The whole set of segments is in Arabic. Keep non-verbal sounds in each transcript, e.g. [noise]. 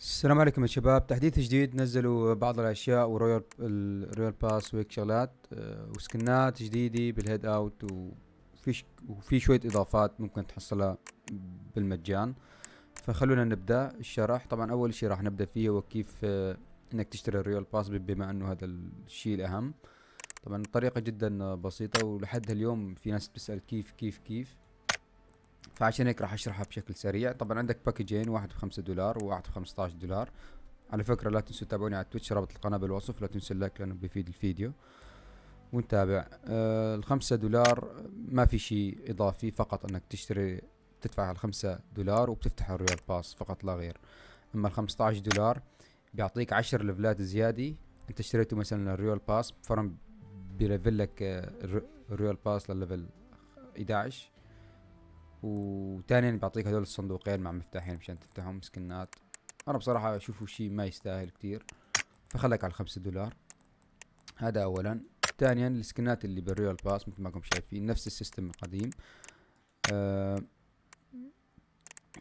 السلام عليكم يا شباب تحديث جديد نزلوا بعض الاشياء ورويال الرويال باس وهيك شغلات آه، وسكنات جديده بالهيد اوت وفي وفي شويه اضافات ممكن تحصلها بالمجان فخلونا نبدا الشرح طبعا اول شيء راح نبدا فيه هو كيف آه، انك تشتري الرويال باس بما انه هذا الشيء الاهم طبعا الطريقه جدا بسيطه ولحد هاليوم في ناس بتسال كيف كيف كيف فعشان هيك راح اشرحها بشكل سريع طبعا عندك باكجين واحد بخمسة دولار وواحد بخمسة دولار على فكرة لا تنسوا تتابعوني على تويتش رابط القناة بالوصف لا تنسوا اللايك لأنه بيفيد الفيديو ونتابع آه الخمسة دولار ما في شيء إضافي فقط أنك تشتري تدفع الخمسة دولار وبتفتح الريال باس فقط لا غير أما الخمسة عشر دولار بيعطيك عشر ليفلات زيادة أنت اشتريته مثلا آه، الريال باس فرم بيلفل لك الريال باس للليفل 11 وثانيا يعني بيعطيك هذول الصندوقين مع مفتاحين مشان تفتحهم سكنات انا بصراحة اشوفه شيء ما يستاهل كتير فخلك على الخمسة دولار هذا اولا ثانيا السكنات اللي بالريال باس مثل ما كم شايفين نفس السيستم القديم آه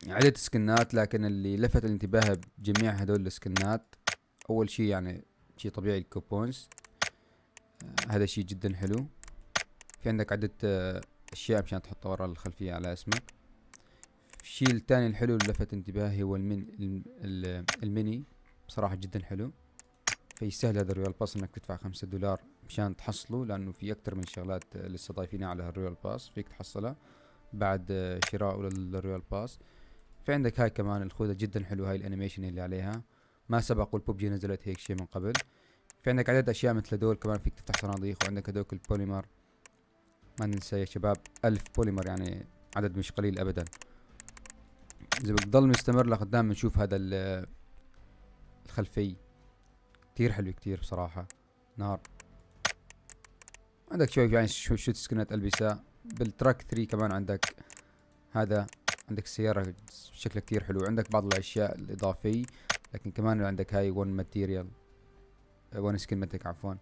عدة سكنات لكن اللي لفت الانتباه بجميع هدول السكنات اول شيء يعني شيء طبيعي الكوبونز آه هذا شيء جدا حلو في عندك عدة آه أشياء مشان تحطها ورا الخلفية على اسمك الشيء الثاني الحلو اللي لفت انتباهي هو المن الميني بصراحة جدا حلو فيستاهل هذا الريال باس انك تدفع خمسة دولار مشان تحصله لانه في اكثر من شغلات لسه ضايفينها على الريال باس فيك تحصلها بعد شراء للريال باس في عندك هاي كمان الخوذة جدا حلو هاي الانيميشن اللي عليها ما سبق والبوبجي نزلت هيك شيء من قبل في عندك عدد اشياء مثل هدول كمان فيك تفتح صناديق وعندك هدوك البوليمر ما ننسى يا شباب ألف بوليمر يعني عدد مش قليل أبدا إذا بتضل مستمر لقدام بنشوف هذا الخلفي كتير حلو كتير بصراحة نار عندك شوي يعني شو شو سكنات ألبسة بالتراك ثري كمان عندك هذا عندك السيارة شكلها كتير حلو عندك بعض الأشياء الإضافية لكن كمان عندك هاي ون ماتيريال ون سكن ماتيك عفوا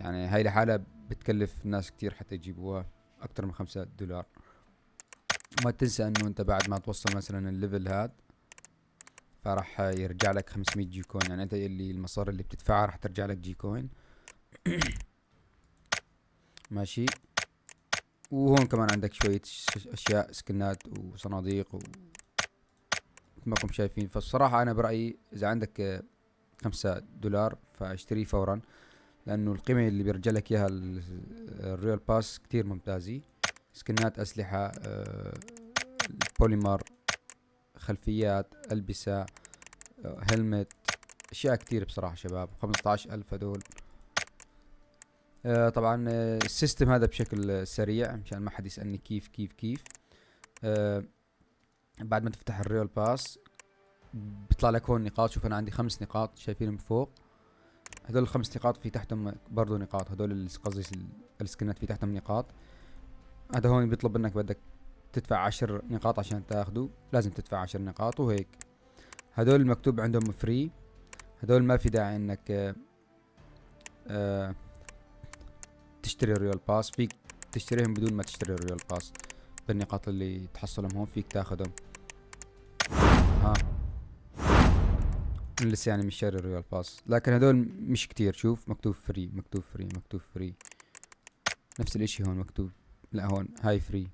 يعني هاي لحالها بتكلف ناس كتير حتى يجيبوها اكتر من خمسة دولار وما تنسى انه انت بعد ما توصل مثلا الليفل هاد فراح يرجع لك 500 جي كوين يعني انت اللي المصاري اللي بتدفعها راح ترجع لك جي كوين [coughs] ماشي وهون كمان عندك شوية اشياء سكنات وصناديق و مثل ما كم شايفين فالصراحة انا برأيي اذا عندك خمسة دولار فاشتريه فورا لانه القيمه اللي بيرجع لك اياها الريال باس كتير ممتازه سكنات اسلحه آه، بوليمر خلفيات البسه هلمت آه، اشياء كتير بصراحه شباب 15000 الف هدول آه طبعا آه، السيستم هذا بشكل سريع مشان ما حد يسالني كيف كيف كيف آه بعد ما تفتح الريال باس بيطلع لك هون نقاط شوف انا عندي خمس نقاط شايفينهم فوق هذول الخمس نقاط في تحتهم برضو نقاط هذول قصدي السكنات في تحتهم نقاط هذا هون بيطلب منك بدك تدفع عشر نقاط عشان تاخده لازم تدفع عشر نقاط وهيك هذول المكتوب عندهم فري هذول ما في داعي انك آآ آه، آه، تشتري ريال باس فيك تشتريهم بدون ما تشتري ريال باس بالنقاط اللي تحصلهم هون فيك تاخذهم ها آه. انا لسه يعني مش شاري الريال باس لكن هذول مش كتير شوف مكتوب فري مكتوب فري مكتوب فري نفس الاشي هون مكتوب لا هون هاي فري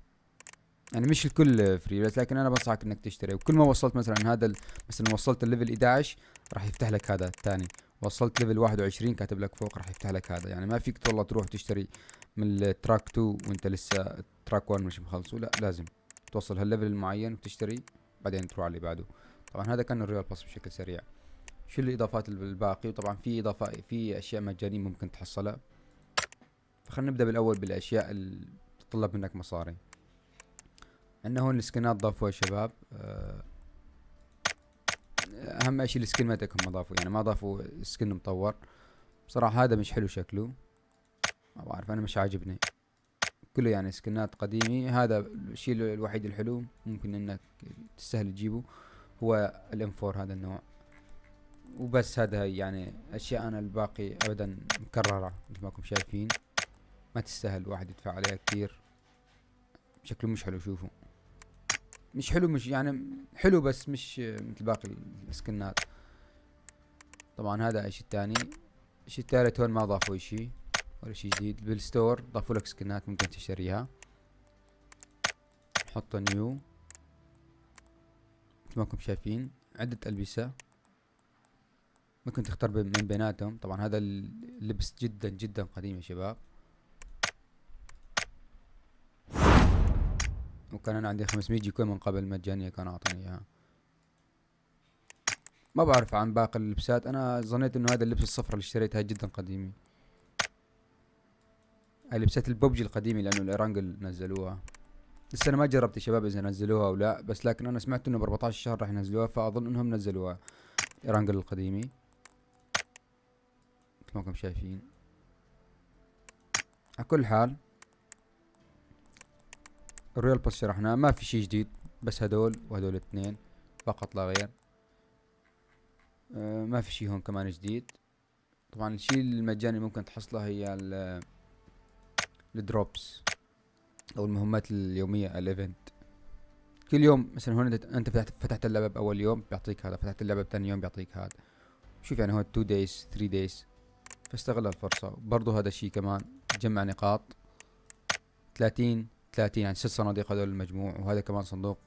يعني مش الكل فري بس لكن انا بنصحك انك تشتري وكل ما وصلت مثلا هذا مثلا وصلت الليفل 11 راح يفتح لك هذا الثاني وصلت ليفل 21 كاتب لك فوق راح يفتح لك هذا يعني ما فيك والله تروح تشتري من التراك 2 وانت لسه التراك 1 مش مخلصه لا لازم توصل هالليفل المعين وتشتري بعدين تروح على اللي بعده طبعا هذا كان الريال باس بشكل سريع شو الاضافات الباقي وطبعا في اضافه في اشياء مجانيه ممكن تحصلها فخلينا نبدا بالاول بالاشياء اللي تطلب منك مصاري عندنا هون السكنات ضافوها شباب آه، اهم شيء السكن ما تكهم ضافوا يعني ما ضافوا سكن مطور بصراحه هذا مش حلو شكله ما بعرف انا مش عاجبني كله يعني سكنات قديمي هذا الشيء الوحيد الحلو ممكن انك تسهل تجيبه هو الام 4 هذا النوع وبس هذا يعني اشياء انا الباقي ابدا مكرره مثل ما انكم شايفين ما تستاهل الواحد يدفع عليها كثير شكله مش حلو شوفوا مش حلو مش يعني حلو بس مش مثل باقي السكنات طبعا هذا الشيء الثاني الشيء الثالث هون ما ضافوا شيء ولا شيء جديد بالستور ضافوا لك سكنات ممكن تشتريها نحط نيو مثل ما انكم شايفين عدة ألبسة ممكن تختار من بيناتهم طبعا هذا اللبس جدا جدا قديم يا شباب وكان انا عندي 500 جي كوين من قبل مجانية كان اعطاني اياها ما بعرف عن باقي اللبسات انا ظنيت انه هذا اللبس الصفر اللي اشتريتها جدا هاي لبسات الببجي القديمة لانه الايرانجل نزلوها لسه انا ما جربت يا شباب اذا نزلوها او لا بس لكن انا سمعت انه ب 14 شهر راح ينزلوها فاظن انهم نزلوها ايرانجل القديمه ما كم شايفين على كل حال الريال بوس شرحناه ما في شي جديد بس هدول وهدول اثنين فقط لا غير أه، ما في شي هون كمان جديد طبعا الشي المجاني ممكن تحصله هي الدروبس او المهمات اليومية الايفنت كل يوم مثلا هون انت فتحت فتحت اللعبة باول يوم بيعطيك هذا فتحت اللعبة بثاني يوم بيعطيك هذا شوف يعني هون 2 days 3 days فاستغل الفرصة برضو هذا الشيء كمان جمع نقاط ثلاثين ثلاثين يعني ست صناديق هذول المجموع وهذا كمان صندوق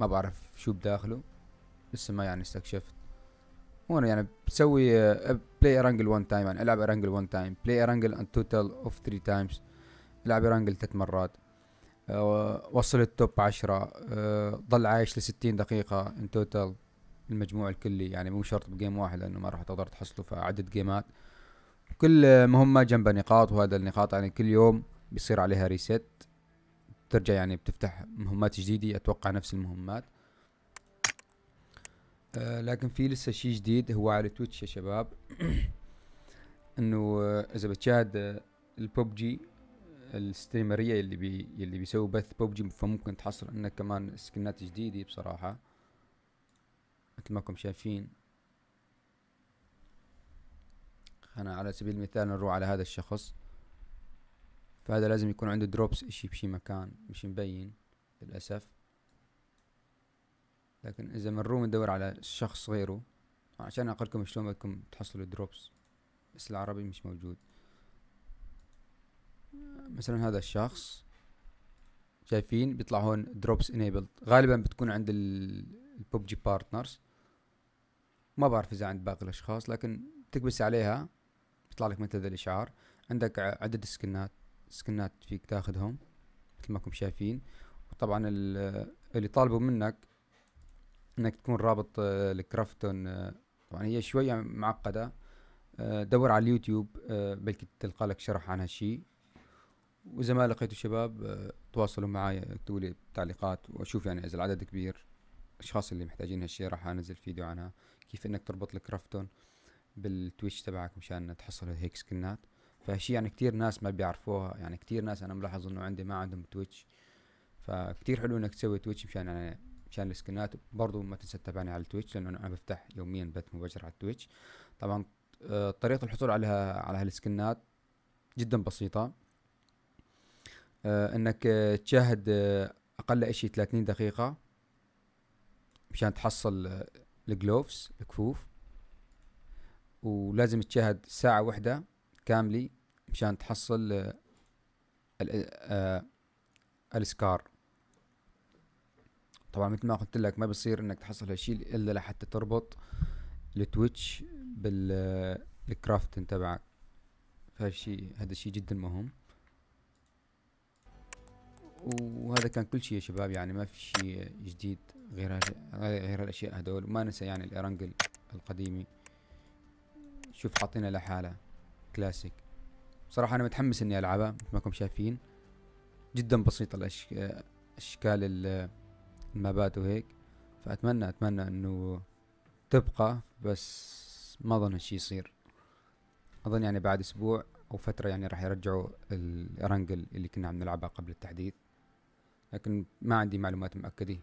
ما بعرف شو بداخله لسه ما يعني استكشفت وانا يعني بسوي بلاي ارانجل 1 تايم يعني العب ارانجل 1 تايم بلاي ارانجل ان توتال اوف 3 تايمز العب ارانجل ثلاث مرات آه، وصل التوب عشرة آه، ضل عايش لستين دقيقة ان توتال المجموع الكلي يعني مو شرط بجيم واحد لانه ما راح تقدر تحصله فعدة جيمات كل مهمة جنبها نقاط وهذا النقاط يعني كل يوم بيصير عليها ريست بترجع يعني بتفتح مهمات جديدة أتوقع نفس المهمات أه لكن في لسه شيء جديد هو على تويتش يا شباب [coughs] انه اذا بتشاهد البوبجي الستريمريه اللي بي اللي بيسوي بث بوبجي فممكن تحصل عندك كمان سكنات جديده بصراحه مثل ما كم شايفين انا على سبيل المثال نروح على هذا الشخص فهذا لازم يكون عنده دروبس اشي بشي مكان مش مبين للأسف لكن إذا بنروح ندور على شخص غيره عشان اقلكم شلون بدكم تحصلوا دروبس بس العربي مش موجود مثلا هذا الشخص شايفين بيطلع هون دروبس انيبلد غالبا بتكون عند البوبجي بارتنرز ما بعرف اذا عند باقي الاشخاص لكن تكبس عليها يطلع لك مثل الاشعار عندك عدد سكنات سكنات فيك تاخذهم مثل ما كنتم شايفين وطبعا اللي طالبوا منك انك تكون رابط الكرافتون آه، آه، طبعا هي شوية معقدة آه، دور على اليوتيوب بلكي تلقى لك شرح عن هالشي واذا ما لقيتوا شباب تواصلوا معي اكتبوا لي تعليقات واشوف يعني اذا العدد كبير الاشخاص اللي محتاجين هالشي راح انزل فيديو عنها كيف انك تربط الكرافتون بالتويتش تبعك مشان تحصلوا هيك سكنات فشي يعني كتير ناس ما بيعرفوها يعني كتير ناس انا ملاحظ انه عندي ما عندهم تويتش فكتير حلو انك تسوي تويتش مشان يعني مشان السكنات برضو ما تنسى تتابعني على التويتش لانه انا بفتح يوميا بث مباشر على التويتش طبعا آه، طريقة الحصول على على هالسكنات جدا بسيطة آه، انك آه، تشاهد اقل اشي 30 دقيقة مشان تحصل الجلوفز الكفوف ولازم تشاهد ساعة واحدة كاملة مشان تحصل آه، الاسكار آه، السكار طبعا مثل ما قلت لك ما بصير انك تحصل هالشيء الا لحتى تربط التويتش بالكرافتن آه، تبعك فهالشيء هذا الشيء جدا مهم وهذا كان كل شيء يا شباب يعني ما في شيء جديد غير غير الاشياء هدول ما ننسى يعني الارنجل القديمه شوف حاطينها لحالها كلاسيك صراحة أنا متحمس إني ألعبها مثل ما كم شايفين جدا بسيطة الأشكال أشكال المابات وهيك فأتمنى أتمنى إنه تبقى بس ما أظن هالشي يصير أظن يعني بعد أسبوع أو فترة يعني راح يرجعوا الرنجل اللي كنا عم نلعبها قبل التحديث لكن ما عندي معلومات مؤكدة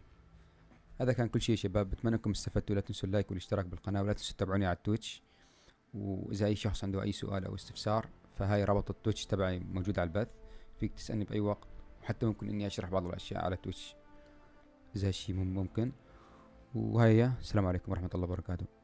هذا كان كل شيء يا شباب بتمنى انكم استفدتوا لا تنسوا اللايك والاشتراك بالقناة ولا تنسوا تتابعوني على التويتش واذا اي شخص عنده اي سؤال او استفسار فهاي رابط التويتش تبعي موجود على البث فيك تسالني باي وقت وحتى ممكن اني اشرح بعض الاشياء على تويتش اذا هالشي ممكن وهيا السلام عليكم ورحمه الله وبركاته